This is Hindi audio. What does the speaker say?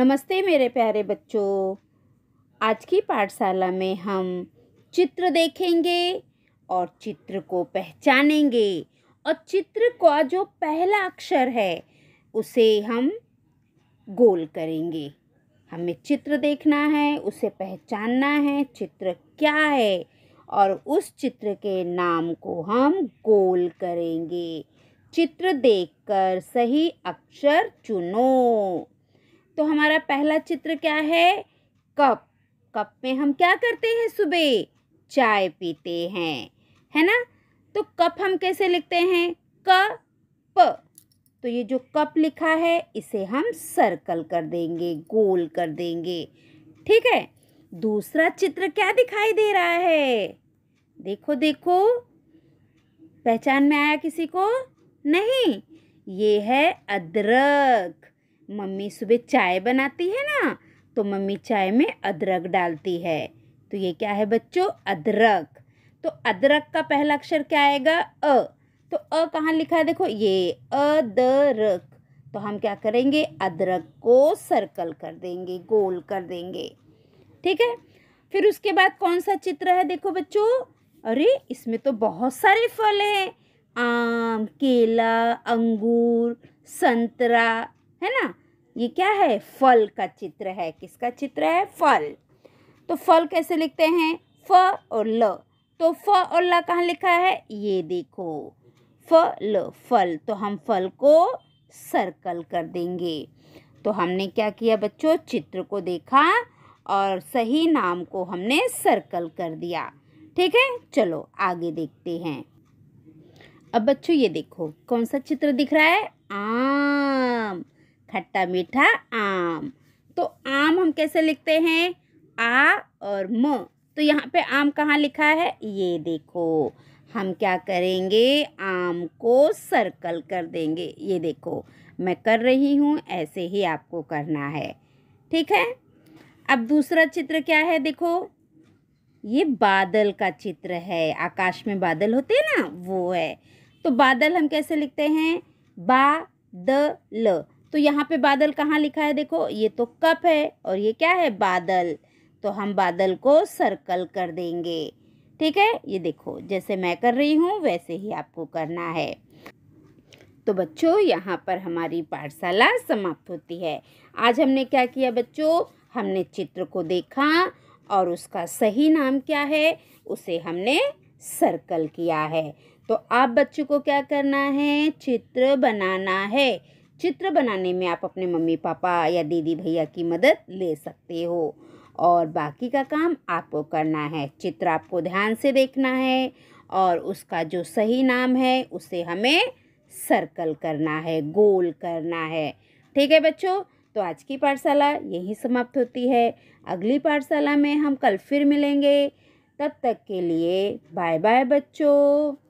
नमस्ते मेरे प्यारे बच्चों आज की पाठशाला में हम चित्र देखेंगे और चित्र को पहचानेंगे और चित्र का जो पहला अक्षर है उसे हम गोल करेंगे हमें चित्र देखना है उसे पहचानना है चित्र क्या है और उस चित्र के नाम को हम गोल करेंगे चित्र देखकर सही अक्षर चुनो तो हमारा पहला चित्र क्या है कप कप में हम क्या करते हैं सुबह चाय पीते हैं है ना तो कप हम कैसे लिखते हैं क प तो ये जो कप लिखा है इसे हम सर्कल कर देंगे गोल कर देंगे ठीक है दूसरा चित्र क्या दिखाई दे रहा है देखो देखो पहचान में आया किसी को नहीं ये है अदरक मम्मी सुबह चाय बनाती है ना तो मम्मी चाय में अदरक डालती है तो ये क्या है बच्चों अदरक तो अदरक का पहला अक्षर क्या आएगा अ तो अ कहाँ लिखा है देखो ये अदरक तो हम क्या करेंगे अदरक को सर्कल कर देंगे गोल कर देंगे ठीक है फिर उसके बाद कौन सा चित्र है देखो बच्चों अरे इसमें तो बहुत सारे फल हैं आम केला अंगूर संतरा है ना ये क्या है फल का चित्र है किसका चित्र है फल तो फल कैसे लिखते हैं फ और ल तो फ और ल कहाँ लिखा है ये देखो फ ल फल तो हम फल को सर्कल कर देंगे तो हमने क्या किया बच्चों चित्र को देखा और सही नाम को हमने सर्कल कर दिया ठीक है चलो आगे देखते हैं अब बच्चों ये देखो कौन सा चित्र दिख रहा है आ खट्टा मीठा आम तो आम हम कैसे लिखते हैं आ और म तो यहाँ पे आम कहाँ लिखा है ये देखो हम क्या करेंगे आम को सर्कल कर देंगे ये देखो मैं कर रही हूँ ऐसे ही आपको करना है ठीक है अब दूसरा चित्र क्या है देखो ये बादल का चित्र है आकाश में बादल होते हैं ना वो है तो बादल हम कैसे लिखते हैं बा द ल तो यहाँ पे बादल कहाँ लिखा है देखो ये तो कप है और ये क्या है बादल तो हम बादल को सर्कल कर देंगे ठीक है ये देखो जैसे मैं कर रही हूँ वैसे ही आपको करना है तो बच्चों यहाँ पर हमारी पाठशाला समाप्त होती है आज हमने क्या किया बच्चों हमने चित्र को देखा और उसका सही नाम क्या है उसे हमने सर्कल किया है तो आप बच्चों को क्या करना है चित्र बनाना है चित्र बनाने में आप अपने मम्मी पापा या दीदी भैया की मदद ले सकते हो और बाकी का काम आपको करना है चित्र आपको ध्यान से देखना है और उसका जो सही नाम है उसे हमें सर्कल करना है गोल करना है ठीक है बच्चों तो आज की पाठशाला यही समाप्त होती है अगली पाठशाला में हम कल फिर मिलेंगे तब तक के लिए बाय बाय बच्चों